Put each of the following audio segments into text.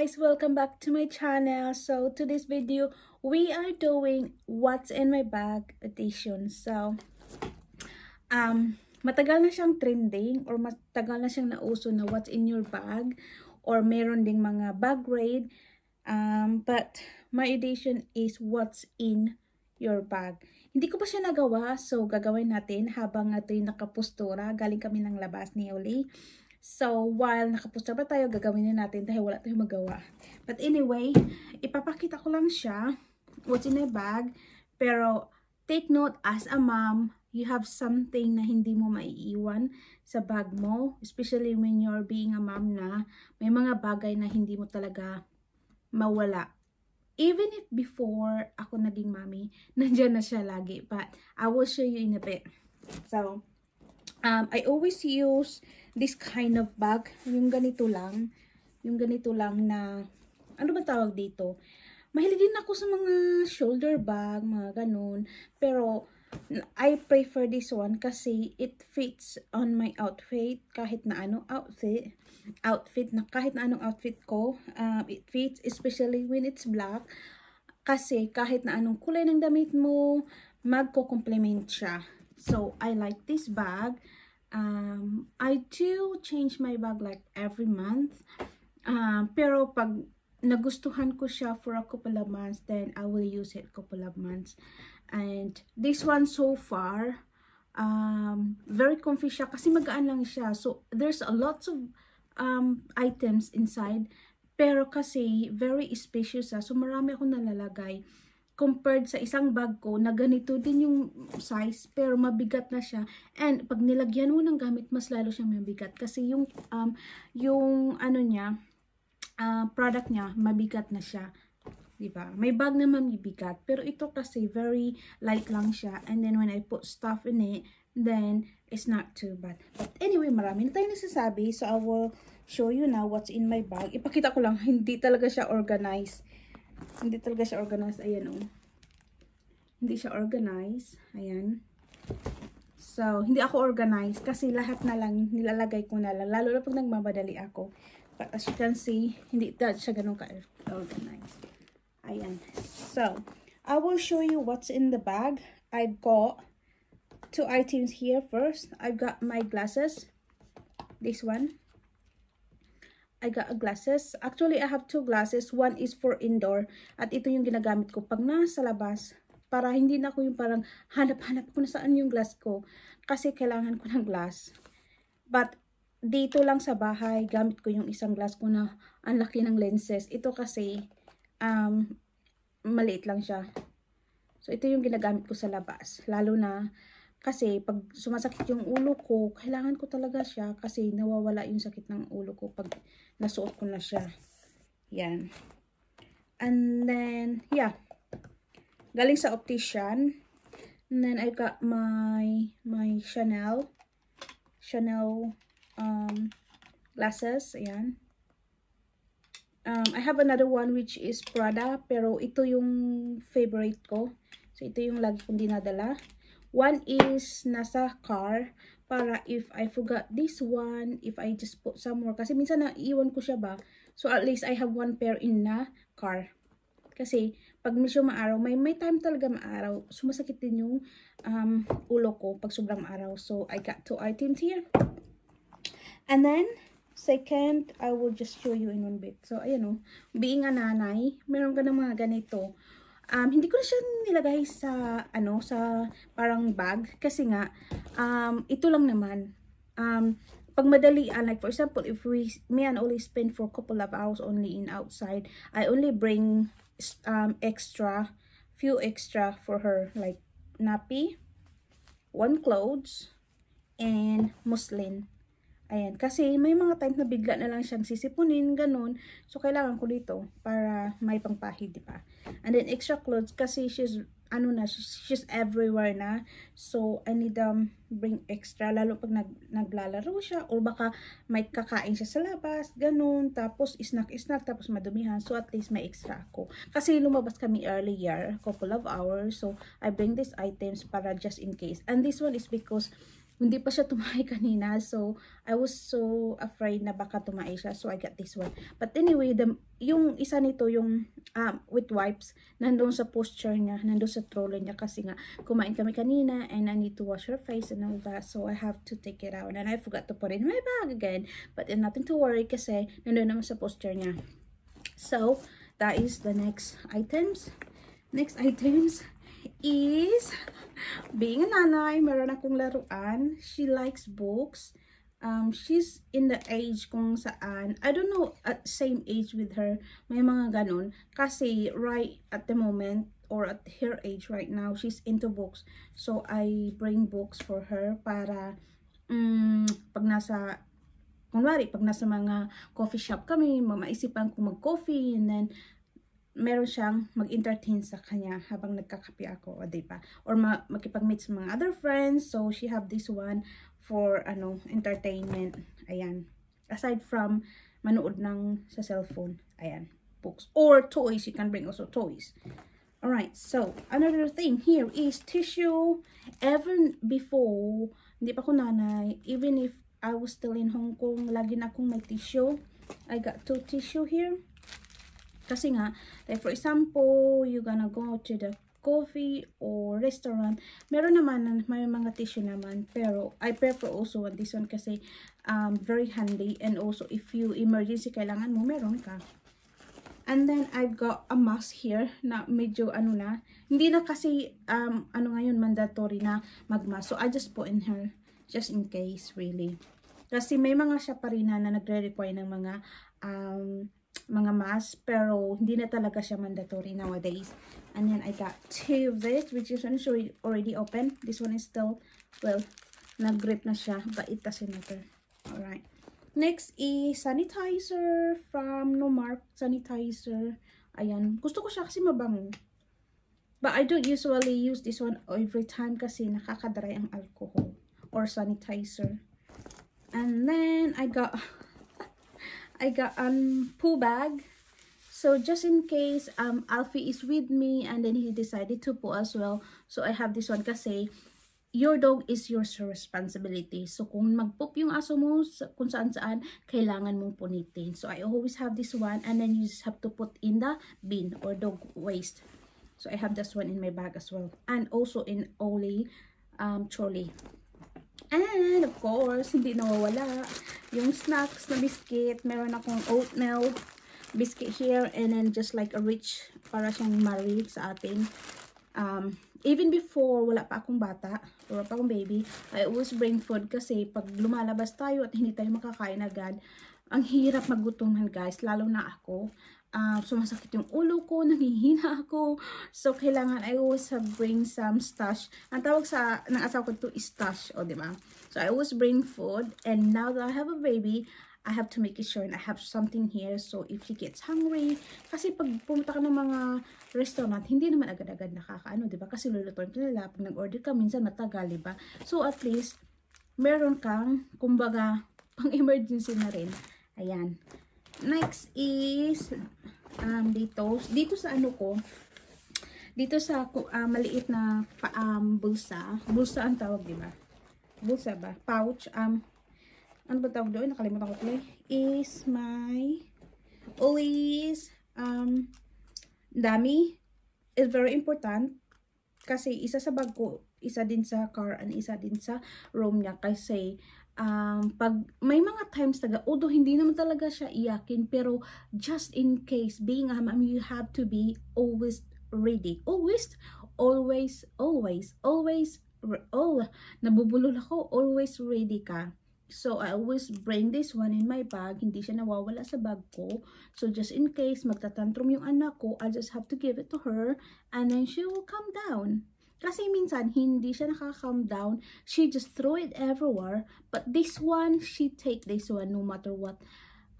guys welcome back to my channel so to this video we are doing what's in my bag edition so um matagal na siyang trending or matagal na siyang nauso na what's in your bag or meron ding mga bag raid um but my edition is what's in your bag hindi ko pa siya nagawa so gagawin natin habang ito nakapostura galing kami ng labas ni Oli So, while nakapusta pa tayo, gagawin na natin dahil wala tayong magawa. But anyway, ipapakita ko lang siya what's in my bag. Pero, take note, as a mom, you have something na hindi mo maiiwan sa bag mo. Especially when you're being a mom na may mga bagay na hindi mo talaga mawala. Even if before ako naging mommy, nandiyan na siya lagi. But, I will show you in a bit. So, um, I always use this kind of bag. Yung ganito lang. Yung ganito lang na, ano ba tawag dito? Mahilig din ako sa mga shoulder bag, mga ganun. Pero, I prefer this one kasi it fits on my outfit. Kahit na ano outfit. Outfit na kahit na anong outfit ko. Um, it fits especially when it's black. Kasi kahit na anong kulay ng damit mo, magko-complement siya so I like this bag um, I do change my bag like every month uh, pero pag nagustuhan ko siya for a couple of months then I will use it couple of months and this one so far um, very comfy siya kasi magaan lang siya so there's a lots of um, items inside pero kasi very spacious siya so marami akong nalalagay compared sa isang bag ko na ganito din yung size pero mabigat na siya and pag nilagyan mo ng gamit mas lalo siyang mabigat kasi yung um, yung ano niya uh, product niya mabigat na siya diba? May bag na mamibigat, pero ito kasi very light lang siya. And then when I put stuff in it, then it's not too bad. But anyway, marami na tayong nasasabi. So I will show you now what's in my bag. Ipakita ko lang, hindi talaga siya organized. Hindi talaga siya organized. Ayan o. Oh. Hindi siya organized. Ayan. So, hindi ako organized kasi lahat na lang nilalagay ko na lang. Lalo na pag nagmamadali ako. But as you can see, hindi siya ganun ka-organized. Ayan. So, I will show you what's in the bag. I've got two items here first. I've got my glasses. This one. I got a glasses. Actually, I have two glasses. One is for indoor. At ito yung ginagamit ko pag nasa labas para hindi na ako yung parang hanap-hanap ko na saan yung glass ko kasi kailangan ko ng glass but dito lang sa bahay gamit ko yung isang glass ko na ang laki ng lenses ito kasi um, maliit lang siya so ito yung ginagamit ko sa labas lalo na kasi pag sumasakit yung ulo ko, kailangan ko talaga siya kasi nawawala yung sakit ng ulo ko pag nasuot ko na siya. Yan. And then, yeah. Galing sa optician. And then I got my my Chanel Chanel um glasses, ayan. Um, I have another one which is Prada, pero ito yung favorite ko. So, ito yung lagi kong dinadala. One is nasa car, para if I forgot this one, if I just put somewhere. Kasi minsan naiiwan ko siya ba, so at least I have one pair in na car. Kasi pag medyo maaraw, may, may time talaga maaraw. Sumasakit din yung um, ulo ko pag sobrang maaraw. So I got two items here. And then, second, I will just show you in one bit. So ayan o, oh. being a nanay, meron ka ng mga ganito. Um, hindi ko na siya nilagay sa, ano, sa parang bag. Kasi nga, um, ito lang naman. Um, pag madalian, ah, like for example, if we, me and only spend for a couple of hours only in outside, I only bring um, extra, few extra for her like nappy, one clothes, and muslin. Ayan, kasi may mga times na bigla na lang siyang sisipunin, ganun. So, kailangan ko dito para may pangpahid, di ba? And then, extra clothes kasi she's ano na, she's everywhere na. So, I need um, bring extra, lalo pag nag, naglalaro siya, or baka may kakain siya sa labas, ganun, tapos snack-snack, tapos madumihan, so at least may extra ako. Kasi lumabas kami earlier, couple of hours, so I bring these items para just in case. And this one is because hindi pa siya tumae kanina. So, I was so afraid na baka tumae siya. So, I got this one. But anyway, the, yung isa nito, yung um, with wipes, nandoon sa posture niya, nandoon sa trolley niya. Kasi nga, kumain kami kanina and I need to wash her face and all that. So, I have to take it out. And I forgot to put it in my bag again. But nothing to worry kasi nandoon naman sa posture niya. So, that is the next items. Next items is, being a nanay, meron akong laruan. She likes books. Um, she's in the age kung saan, I don't know, at uh, same age with her, may mga ganun. Kasi right at the moment, or at her age right now, she's into books. So, I bring books for her para um, pag nasa kunwari, pag nasa mga coffee shop kami, mamaisipan kung mag-coffee, and then, meron siyang mag-entertain sa kanya habang nagkakape ako, o diba? Or ma makipag-meet sa mga other friends. So, she have this one for, ano, entertainment. Ayan. Aside from manood ng sa cellphone. Ayan. Books. Or toys. You can bring also toys. all right So, another thing here is tissue. Even before, hindi pa ko nanay, even if I was still in Hong Kong, lagi na akong may tissue. I got two tissue here. Kasi nga, like for example, you gonna go to the coffee or restaurant, meron naman, may mga tissue naman, pero I prefer also on this one kasi um, very handy and also if you emergency kailangan mo, meron ka. And then, I've got a mask here na medyo ano na. Hindi na kasi, um, ano ngayon, mandatory na magmask. So, I just put in her just in case, really. Kasi may mga siya pa rin na, na nagre-require ng mga um, mga mask, pero hindi na talaga siya mandatory nowadays. And then I got two of this, which is one ano, is already open. This one is still, well, nag-grip na siya, but it doesn't matter. Alright. Next is sanitizer from no mark Sanitizer. Ayan. Gusto ko siya kasi mabango. But I don't usually use this one every time kasi nakakadry ang alcohol or sanitizer. And then I got I got um poo bag. So just in case um Alfie is with me and then he decided to poo as well. So I have this one kasi your dog is your responsibility. So kung magpoop yung aso mo kung saan saan, kailangan mong punitin. So I always have this one and then you just have to put in the bin or dog waste. So I have this one in my bag as well. And also in Oli um, trolley. And, of course, hindi nawawala yung snacks na biscuit. Meron akong oatmeal biscuit here and then just like a rich, para siyang mari sa atin. Um, even before, wala pa akong bata, wala pa akong baby, I always bring food kasi pag lumalabas tayo at hindi tayo makakain agad, ang hirap magutuman guys, lalo na ako uh, sumasakit yung ulo ko, nanghihina ako. So, kailangan I was bring some stash. Ang tawag sa, ng asawa ko to is stash, o, oh, di ba? So, I was bring food. And now that I have a baby, I have to make sure and I have something here. So, if she gets hungry, kasi pag pumunta ka ng mga restaurant, hindi naman agad-agad nakakaano, di ba? Kasi lulutuin pa nila. Pag nag-order ka, minsan matagal, di ba? So, at least, meron kang, kumbaga, pang-emergency na rin. Ayan. Next is, um, dito, dito sa ano ko, dito sa uh, maliit na um, bulsa, bulsa ang tawag, di ba? Bulsa ba? Pouch, um, ano ba tawag doon? Nakalimutan ko tuloy. Is my, always, um, dami, is very important, kasi isa sa bag ko, isa din sa car, and isa din sa room niya, kasi, um, pag may mga times talaga, although hindi naman talaga siya iyakin, pero just in case, being a mom, you have to be always ready. Always, always, always, always, oh, nabubulol ako, always ready ka. So, I always bring this one in my bag. Hindi siya nawawala sa bag ko. So, just in case magtatantrum yung anak ko, I just have to give it to her. And then she will calm down. Kasi minsan, hindi siya nakaka-calm down. She just throw it everywhere. But this one, she take this one no matter what,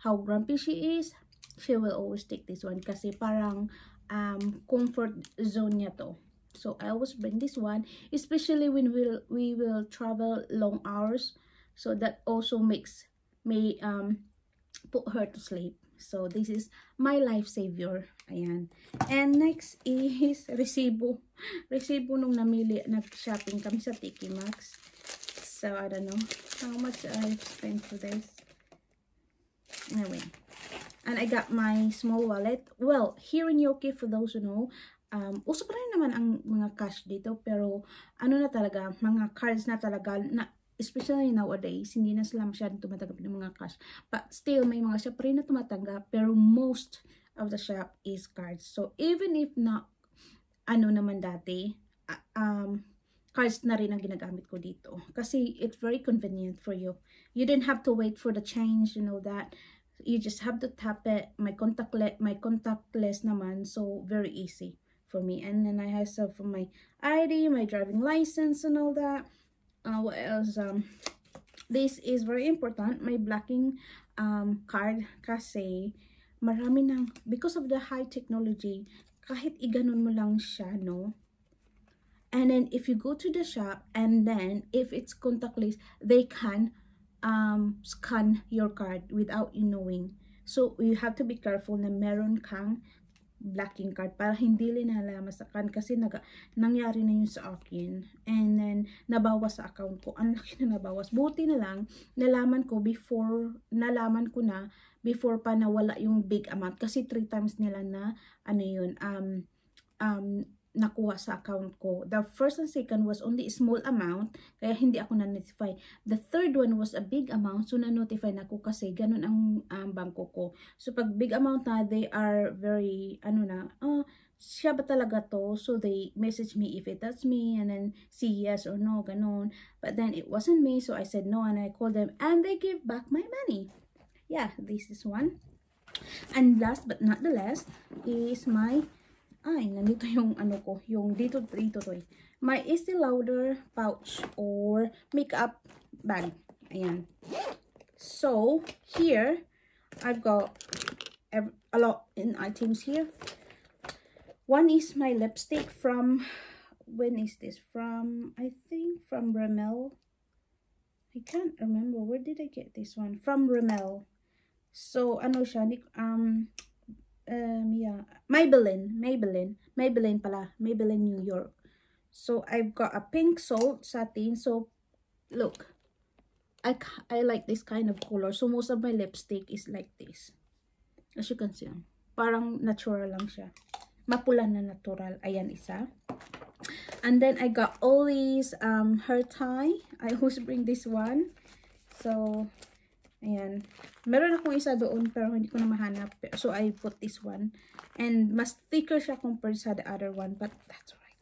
how grumpy she is. She will always take this one kasi parang um, comfort zone niya to. So I always bring this one, especially when we we'll, we will travel long hours. So that also makes me um, put her to sleep. So, this is my life savior. Ayan. And next is resibo. Resibo nung namili, nag-shopping kami sa Tiki Max. So, I don't know how much I spent for this. Anyway. And I got my small wallet. Well, here in Yoki, for those who know, um, uso pa rin naman ang mga cash dito. Pero, ano na talaga, mga cards na talaga. Na, especially nowadays, hindi na sila masyadong tumatanggap ng mga cash. But still, may mga shop rin na tumatanggap, pero most of the shop is cards. So, even if na, ano naman dati, uh, um, cards na rin ang ginagamit ko dito. Kasi it's very convenient for you. You didn't have to wait for the change and all that. You just have to tap it. My, contactless, my contactless naman, so very easy for me. And then I have some my ID, my driving license and all that uh, what else um this is very important my blocking um card kasi marami nang because of the high technology kahit iganon mo lang siya no and then if you go to the shop and then if it's contactless they can um scan your card without you knowing so you have to be careful na meron kang blocking card para hindi linalamasakan kasi nag nangyari na yun sa akin and then nabawas sa account ko ang laki na nabawas buti na lang nalaman ko before nalaman ko na before pa nawala yung big amount kasi three times nila na ano yun um um nakuha sa account ko. The first and second was only a small amount, kaya hindi ako na-notify. The third one was a big amount, so na-notify na ako kasi ganun ang um, bangko ko. So pag big amount na, they are very, ano na, uh, siya ba talaga to? So they message me if it that's me, and then see yes or no, ganun. But then it wasn't me, so I said no, and I called them, and they give back my money. Yeah, this is one. And last but not the last is my ay nandito yung ano ko yung dito dito to eh. my Estee Louder pouch or makeup bag ayan so here I've got a lot in items here one is my lipstick from when is this from I think from Rimmel I can't remember where did I get this one from Rimmel so ano siya um uh, um, Mia, Maybelline, Maybelline, Maybelline pala, Maybelline New York. So I've got a pink salt satin. So look, I, I like this kind of color. So most of my lipstick is like this. As you can see, oh. parang natural lang siya. Mapula na natural. Ayan isa. And then I got all these um, hair tie. I always bring this one. So Ayan. Meron akong isa doon pero hindi ko na mahanap. So, I put this one. And mas thicker siya compared sa the other one. But that's right.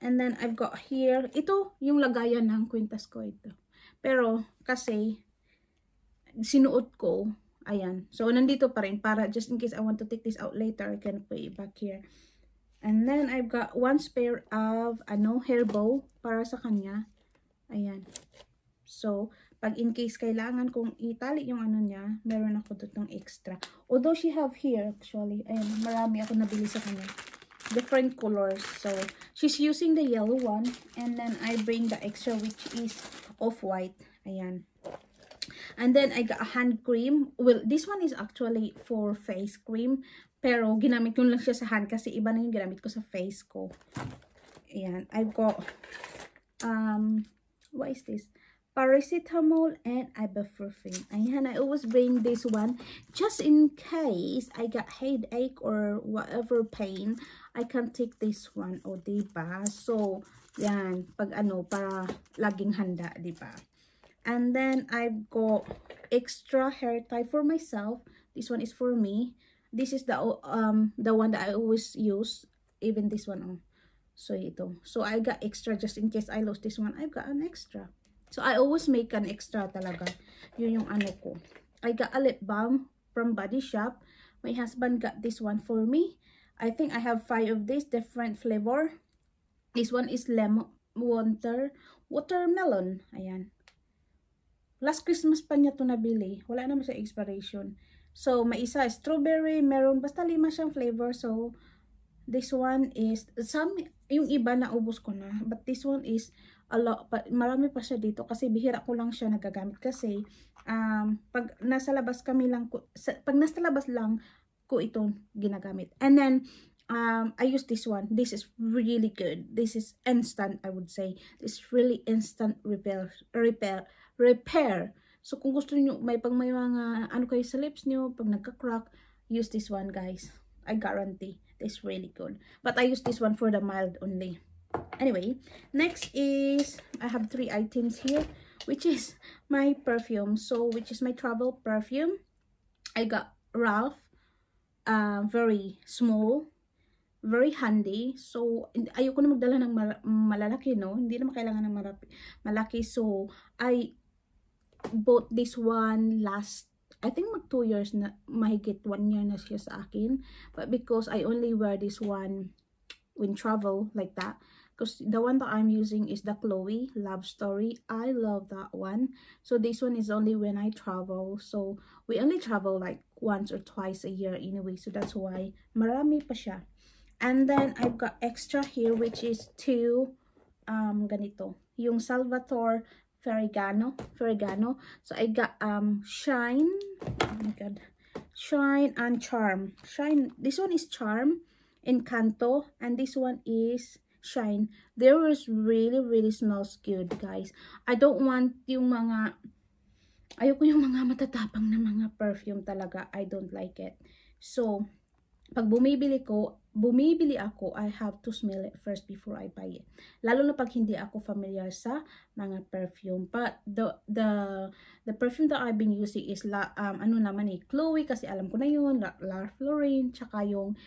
And then, I've got here. Ito, yung lagayan ng kwintas ko ito. Pero, kasi, sinuot ko. Ayan. So, nandito pa rin. Para, just in case I want to take this out later, I can put it back here. And then, I've got one spare of, ano, hair bow para sa kanya. Ayan. So, pag in case kailangan kong itali yung ano niya, meron ako doon extra. Although she have here actually. Ayan, marami ako nabili sa kanya. Different colors. So, she's using the yellow one. And then I bring the extra which is off-white. Ayan. And then I got a hand cream. Well, this one is actually for face cream. Pero ginamit ko lang siya sa hand kasi iba na yung ginamit ko sa face ko. Ayan. I've got, um, what is this? paracetamol and ibuprofen ayan i always bring this one just in case i got headache or whatever pain i can take this one o oh, diba so yan pag ano para laging handa diba and then i've got extra hair tie for myself this one is for me this is the um the one that i always use even this one oh so ito so i got extra just in case i lost this one i've got an extra So, I always make an extra talaga. Yun yung ano ko. I got a lip balm from Body Shop. My husband got this one for me. I think I have five of these different flavor. This one is lemon water, watermelon. Ayan. Last Christmas pa niya to nabili. Wala naman sa expiration. So, may isa strawberry, meron basta lima siyang flavor. So, This one is, some, yung iba na ubos ko na, but this one is, a lot, pa, marami pa siya dito kasi bihira ko lang siya nagagamit kasi um, pag nasa labas kami lang, ko, sa, pag nasa labas lang ko ito ginagamit. And then, um, I use this one. This is really good. This is instant, I would say. This really instant repair, repair, repair. So, kung gusto niyo may pag may mga ano kayo sa lips niyo pag nagka-crack, use this one, guys. I guarantee. It's really good. But I use this one for the mild only. Anyway, next is, I have three items here, which is my perfume. So, which is my travel perfume. I got Ralph, uh, very small, very handy. So, ayoko na magdala ng mal malalaki, no? Hindi na kailangan ng malaki. So, I bought this one last I think mag 2 years na, mahigit 1 year na siya sa akin. But because I only wear this one when travel like that. Because the one that I'm using is the Chloe Love Story. I love that one. So this one is only when I travel. So we only travel like once or twice a year anyway. So that's why marami pa siya. And then I've got extra here which is two um, ganito. Yung Salvatore Ferragamo. Ferragamo. So I got um Shine. Oh my god. Shine and Charm. Shine. This one is Charm. Encanto. And this one is Shine. There was really, really smells good, guys. I don't want yung mga... Ayoko yung mga matatapang na mga perfume talaga. I don't like it. So, pag bumibili ko, bumibili ako, I have to smell it first before I buy it. Lalo na pag hindi ako familiar sa mga perfume. But the the the perfume that I've been using is la, um, ano naman eh, Chloe kasi alam ko na yun, La, Ralph Lauren, tsaka yung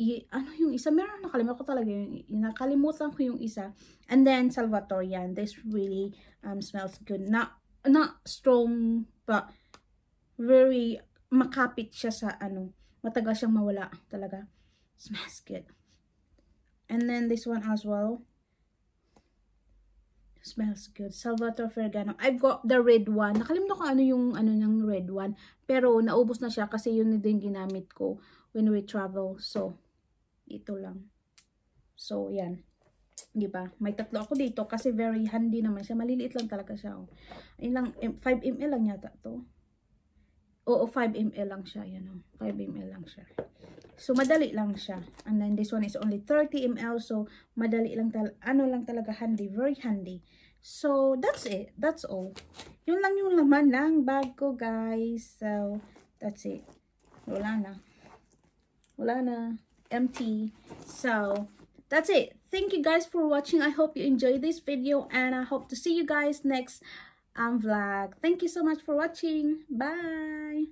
i, ano yung isa, meron nakalimutan ko talaga yung, yung nakalimutan ko yung isa. And then Salvatore This really um, smells good. Not not strong but very makapit siya sa ano, matagal siyang mawala talaga. Smask it. And then this one as well. Smells good. Salvatore Ferragamo. I've got the red one. Nakalimutan ko ano yung ano ng red one. Pero naubos na siya kasi yun din ginamit ko when we travel. So, ito lang. So, yan. Di ba? May tatlo ako dito kasi very handy naman siya. Maliliit lang talaga siya. Oh. Ilang 5 eh, ml lang yata to. Oo, 5 ml lang siya. Yan o. 5 ml lang siya. So, madali lang siya. And then, this one is only 30 ml. So, madali lang talaga. Ano lang talaga, handy. Very handy. So, that's it. That's all. Yun lang yung laman ng bag ko, guys. So, that's it. Wala na. Wala na. Empty. So, that's it. Thank you guys for watching. I hope you enjoyed this video. And I hope to see you guys next and vlog. Thank you so much for watching. Bye.